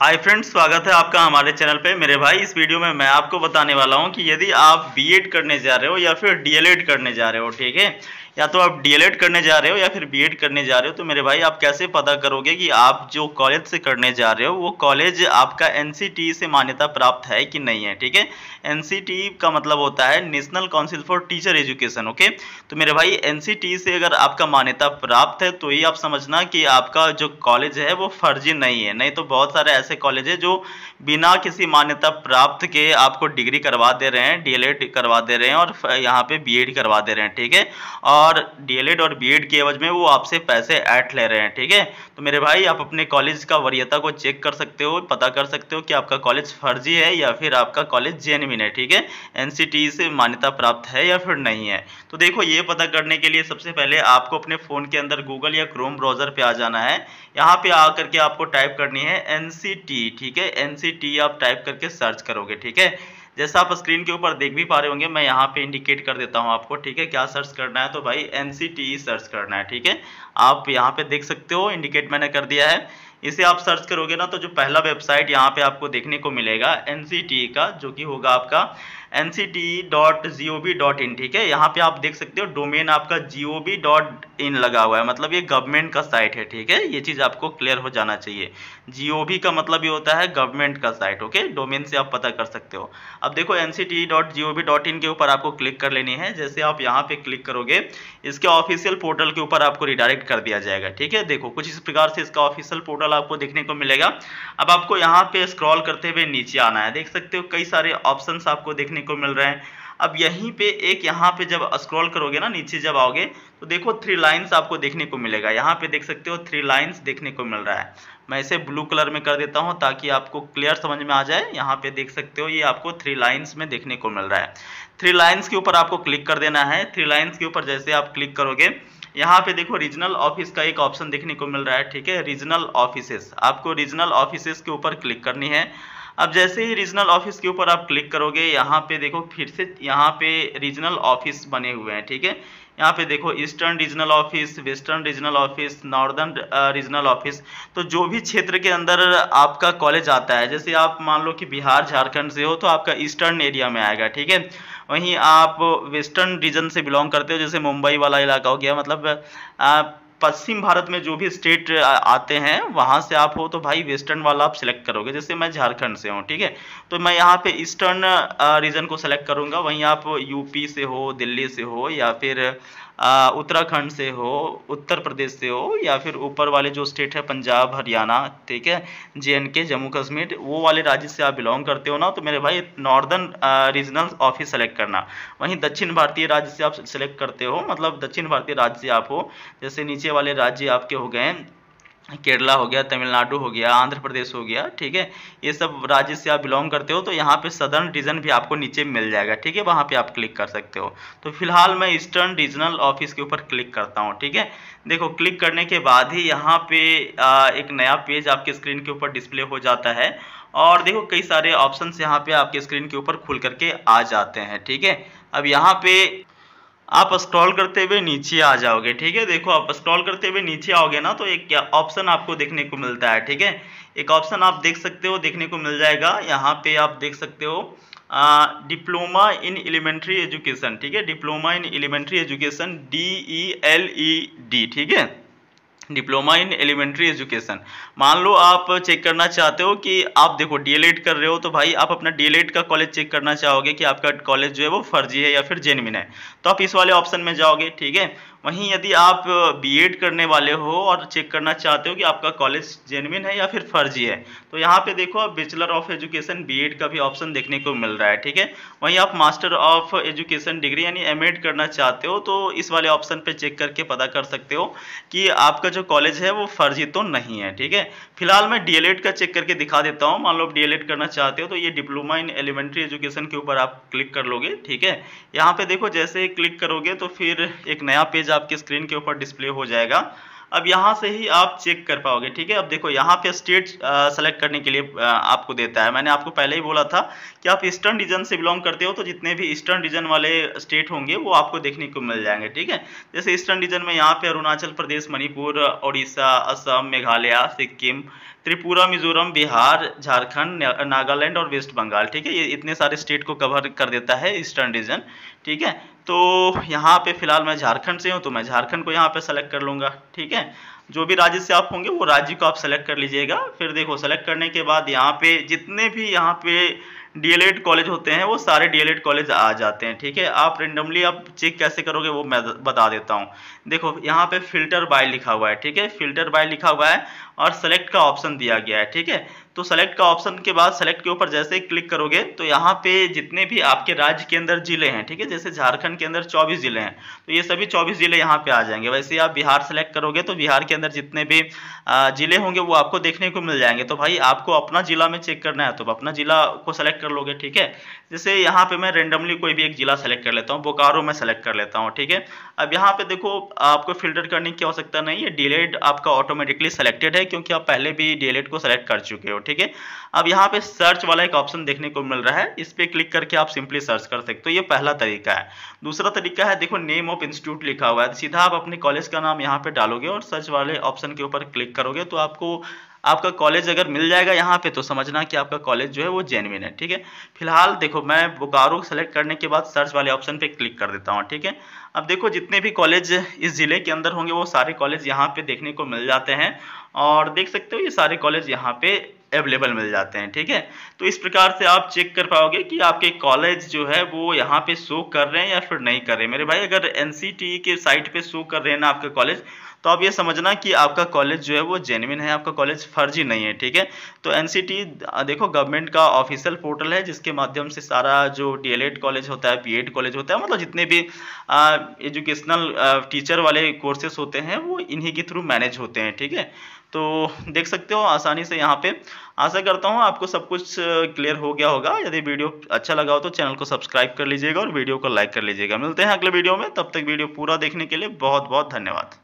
hi friends स्वागत है आपका हमारे चैनल पे मेरे भाई इस वीडियो में मैं आपको बताने वाला हूँ कि यदि आप बीएड करने जा रहे हो या फिर डीएलएड करने जा रहे हो ठीक है या तो आप डीएलएड करने जा रहे हो या फिर बीएड करने जा रहे हो तो मेरे भाई आप कैसे पता करोगे कि आप जो कॉलेज से करने जा रहे हो वो कॉलेज आपका एन से मान्यता प्राप्त है कि नहीं है ठीक है एन का मतलब होता है National Council for Teacher Education okay तो मेरे भाई एन से अगर आपका मान्यता प्राप्त है तो ही आप समझना कि आपका जो कॉलेज है वो फर्जी नहीं है नहीं तो बहुत सारे ऐसे कॉलेज है जो बिना किसी मान्यता प्राप्त के आपको डिग्री करवा दे रहे हैं डीएलएड करवा दे रहे हैं और यहाँ पे बीएड करवा दे रहे हैं ठीक है और डीएलएड और बीएड के एवज में वो आपसे पैसे ऐट ले रहे हैं ठीक है तो मेरे भाई आप अपने कॉलेज का वरीयता को चेक कर सकते हो पता कर सकते हो कि आपका कॉलेज फर्जी है या फिर आपका कॉलेज जेनविन है ठीक है एन e से मान्यता प्राप्त है या फिर नहीं है तो देखो ये पता करने के लिए सबसे पहले आपको अपने फ़ोन के अंदर गूगल या क्रोम ब्राउज़र पे आ जाना है यहाँ पे आकर के आपको टाइप करनी है एन सी एनसीटी ठीक है एनसीटी आप टाइप करके सर्च करोगे ठीक है जैसा आप स्क्रीन के ऊपर देख भी पा रहे होंगे मैं यहाँ पे इंडिकेट कर देता हूँ आपको ठीक है क्या सर्च करना है तो भाई एन सर्च करना है ठीक है आप यहाँ पे देख सकते हो इंडिकेट मैंने कर दिया है इसे आप सर्च करोगे ना तो जो पहला वेबसाइट यहाँ पे आपको देखने को मिलेगा एन का जो कि होगा आपका N C T dot G O V dot in ठीक है यहाँ पे आप देख सकते हो डोमेन आपका जी ओ वी डॉट इन लगा हुआ है मतलब ये गवर्नमेंट का साइट है ठीक है ये चीज़ आपको क्लियर हो जाना चाहिए जी ओ वी का मतलब ये होता है गवर्नमेंट का साइट ओके डोमेन से आप पता कर सकते हो अब देखो N C T dot G O V dot in के ऊपर आपको क्लिक कर लेनी है जैसे आप यहाँ पे क्लिक करोगे इसके ऑफिशियल पोर्टल के ऊपर आपको रिडायरेक्ट कर दिया जाएगा ठीक है देखो कुछ इस प्रकार से इसका ऑफिशियल पोर्टल आपको देखने को मिलेगा अब आपको यहाँ पे स्क्रॉल करते हुए नीचे आना है देख सकते हो कई सारे ऑप्शन आपको देखने को मिल रहे हैं अब यहीं पे एक यहाँ पे जब स्क्रॉल करोगे ना नीचे जब आओगे तो देखो थ्री लाइंस आपको देखने को मिलेगा यहाँ पे देख सकते हो थ्री लाइंस देखने को मिल रहा है मैं इसे ब्लू कलर में कर देता हूँ ताकि आपको क्लियर समझ में आ जाए यहाँ पे देख सकते हो ये आपको थ्री लाइंस में देखने को मिल रहा है थ्री लाइन्स के ऊपर आपको क्लिक कर देना है थ्री लाइन्स के ऊपर जैसे आप क्लिक करोगे यहाँ पे देखो रीजनल ऑफिस का एक ऑप्शन देखने को मिल रहा है ठीक है रीजनल ऑफिसेस आपको रीजनल ऑफिसेस के ऊपर क्लिक करनी है अब जैसे ही रीजनल ऑफिस के ऊपर आप क्लिक करोगे यहाँ पे देखो फिर से यहाँ पे रीजनल ऑफिस बने हुए हैं ठीक है यहाँ पे देखो eastern regional office western regional office northern regional office तो जो भी क्षेत्र के अंदर आपका कॉलेज आता है जैसे आप मान लो कि बिहार झारखंड से हो तो आपका ईस्टर्न एरिया में आएगा ठीक है वहीं आप वेस्टर्न रीजन से बिलोंग करते हो जैसे मुंबई वाला इलाका हो गया मतलब आप पश्चिम भारत में जो भी स्टेट आते हैं वहाँ से आप हो तो भाई वेस्टर्न वाला आप सिलेक्ट करोगे जैसे मैं झारखंड से हूँ ठीक है तो मैं यहाँ पे ईस्टर्न रीजन को सिलेक्ट करूँगा वहीं आप यूपी से हो दिल्ली से हो या फिर उत्तराखंड से हो उत्तर प्रदेश से हो या फिर ऊपर वाले जो स्टेट है पंजाब हरियाणा ठीक है जे के जम्मू कश्मीर वो वाले राज्य से आप बिलोंग करते हो ना तो मेरे भाई नॉर्दर्न रीजनल ऑफिस सेलेक्ट करना वहीं दक्षिण भारतीय राज्य से आप सेलेक्ट करते हो मतलब दक्षिण भारतीय राज्य से आप हो जैसे नीचे वाले राज्य आपके हो गए केरला हो गया तमिलनाडु हो गया आंध्र प्रदेश हो गया ठीक है ये सब राज्य से आप बिलोंग करते हो तो यहाँ पे सदर्न रीजन भी आपको नीचे मिल जाएगा ठीक है वहाँ पे आप क्लिक कर सकते हो तो फिलहाल मैं ईस्टर्न रीजनल ऑफिस के ऊपर क्लिक करता हूँ ठीक है देखो क्लिक करने के बाद ही यहाँ पे आ, एक नया पेज आपके स्क्रीन के ऊपर डिस्प्ले हो जाता है और देखो कई सारे ऑप्शन यहाँ पे आपके स्क्रीन के ऊपर खुल करके आ जाते हैं ठीक है अब यहाँ पे आप स्क्रॉल करते हुए नीचे आ जाओगे ठीक है देखो आप स्क्रॉल करते हुए नीचे आओगे ना तो एक क्या ऑप्शन आपको देखने को मिलता है ठीक है एक ऑप्शन आप देख सकते हो देखने को मिल जाएगा यहाँ पे आप देख सकते हो डिप्लोमा इन एलिमेंट्री एजुकेशन ठीक है diploma in elementary education D E L E D ठीक है डिप्लोमा इन एलिमेंट्री एजुकेशन मान लो आप चेक करना चाहते हो कि आप देखो डीएलएड कर रहे हो तो भाई आप अपना डीएलएड का कॉलेज चेक करना चाहोगे कि आपका कॉलेज जो है वो फर्जी है या फिर जेनविन है तो आप इस वाले ऑप्शन में जाओगे ठीक है वहीं यदि आप बीएड करने वाले हो और चेक करना चाहते हो कि आपका कॉलेज जेनविन है या फिर फर्जी है तो यहाँ पे देखो आप बेचलर ऑफ एजुकेशन बीएड का भी ऑप्शन देखने को मिल रहा है ठीक है वहीं आप मास्टर ऑफ एजुकेशन डिग्री यानी एमएड करना चाहते हो तो इस वाले ऑप्शन पे चेक करके पता कर सकते हो कि आपका जो कॉलेज है वो फर्जी तो नहीं है ठीक है फिलहाल मैं डी का चेक करके दिखा देता हूँ मान लो डी करना चाहते हो तो ये डिप्लोमा इन एलिमेंट्री एजुकेशन के ऊपर आप क्लिक कर लोगे ठीक है यहाँ पे देखो जैसे क्लिक करोगे तो फिर एक नया पेज आपके स्क्रीन के ऊपर डिस्प्ले हो जाएगा अब यहाँ से ही आप चेक कर पाओगे ठीक है अब देखो यहाँ पे स्टेट सेलेक्ट करने के लिए आ, आपको देता है मैंने आपको पहले ही बोला था कि आप ईस्टर्न रीजन से बिलोंग करते हो तो जितने भी ईस्टर्न रीजन वाले स्टेट होंगे वो आपको देखने को मिल जाएंगे ठीक है जैसे ईस्टर्न रीजन में यहाँ पे अरुणाचल प्रदेश मणिपुर उड़ीसा असम मेघालय सिक्किम त्रिपुरा मिजोरम बिहार झारखंड नागालैंड और वेस्ट बंगाल ठीक है ये इतने सारे स्टेट को कवर कर देता है ईस्टर्न रीजन ठीक है तो यहाँ पे फिलहाल मैं झारखंड से हूँ तो मैं झारखंड को यहाँ पे सेलेक्ट कर लूँगा ठीक है जो भी राज्य से आप होंगे वो राज्य को आप सेलेक्ट कर लीजिएगा फिर देखो सेलेक्ट करने के बाद यहाँ पे जितने भी यहाँ पे डीएलएड कॉलेज होते हैं वो सारे डीएलएड कॉलेज आ जाते हैं ठीक है आप रेंडमली आप चेक कैसे करोगे वो मैं बता देता हूँ देखो यहाँ पे फिल्टर बाय लिखा हुआ है ठीक है फिल्टर बाय लिखा हुआ है और सेलेक्ट का ऑप्शन दिया गया है ठीक है तो सेलेक्ट का ऑप्शन के बाद सेलेक्ट के ऊपर जैसे क्लिक करोगे तो यहाँ पे जितने भी आपके राज्य के अंदर जिले हैं ठीक है जैसे झारखंड के अंदर 24 जिले हैं तो ये सभी 24 जिले यहाँ पे आ जाएंगे वैसे आप बिहार सेलेक्ट करोगे तो बिहार के अंदर जितने भी जिले होंगे वो आपको देखने को मिल जाएंगे तो भाई आपको अपना जिला में चेक करना है तो अपना जिला को सेलेक्ट कर लोगे ठीक है जैसे यहाँ पे मैं रेंडमली कोई भी एक जिला सेलेक्ट कर लेता हूँ बोकारो में सेलेक्ट कर लेता हूँ ठीक है अब यहाँ पे देखो आपको फिल्टर करने की आवश्यकता नहीं है डिलेड आपका ऑटोमेटिकली सेलेक्टेड है है क्योंकि आप पहले भी डी e को सेलेक्ट कर चुके हो ठीक है अब यहाँ पे सर्च वाला एक ऑप्शन देखने को मिल रहा है इस पर क्लिक करके आप सिंपली सर्च कर सकते हो तो ये पहला तरीका है दूसरा तरीका है देखो नेम ऑफ इंस्टीट्यूट लिखा हुआ है सीधा आप अपने कॉलेज का नाम यहाँ पे डालोगे और सर्च वाले ऑप्शन के ऊपर क्लिक करोगे तो आपको आपका कॉलेज अगर मिल जाएगा यहाँ पे तो समझना कि आपका कॉलेज जो है वो जेनविन है ठीक है फिलहाल देखो मैं बोकारो सेलेक्ट करने के बाद सर्च वाले ऑप्शन पे क्लिक कर देता हूँ ठीक है अब देखो जितने भी कॉलेज इस ज़िले के अंदर होंगे वो सारे कॉलेज यहाँ पे देखने को मिल जाते हैं और देख सकते हो ये सारे कॉलेज यहाँ पे अवेलेबल मिल जाते हैं ठीक है तो इस प्रकार से आप चेक कर पाओगे कि आपके कॉलेज जो है वो यहाँ पे शो कर रहे हैं या फिर नहीं कर रहे मेरे भाई अगर एन e के साइट पर शो कर रहे हैं ना आपका कॉलेज तो आप ये समझना कि आपका कॉलेज जो है वो जेनविन है आपका कॉलेज फर्जी नहीं है ठीक है तो एन e, देखो गवर्नमेंट का ऑफिशियल पोर्टल है जिसके माध्यम से सारा जो डी कॉलेज होता है बी कॉलेज होता है मतलब जितने भी एजुकेशनल टीचर uh, वाले कोर्सेस होते हैं वो इन्हीं के थ्रू मैनेज होते हैं ठीक है तो देख सकते हो आसानी से यहाँ पे आशा करता हूँ आपको सब कुछ क्लियर uh, हो गया होगा यदि वीडियो अच्छा लगा हो तो चैनल को सब्सक्राइब कर लीजिएगा और वीडियो को लाइक कर लीजिएगा मिलते हैं अगले वीडियो में तब तक वीडियो पूरा देखने के लिए बहुत बहुत धन्यवाद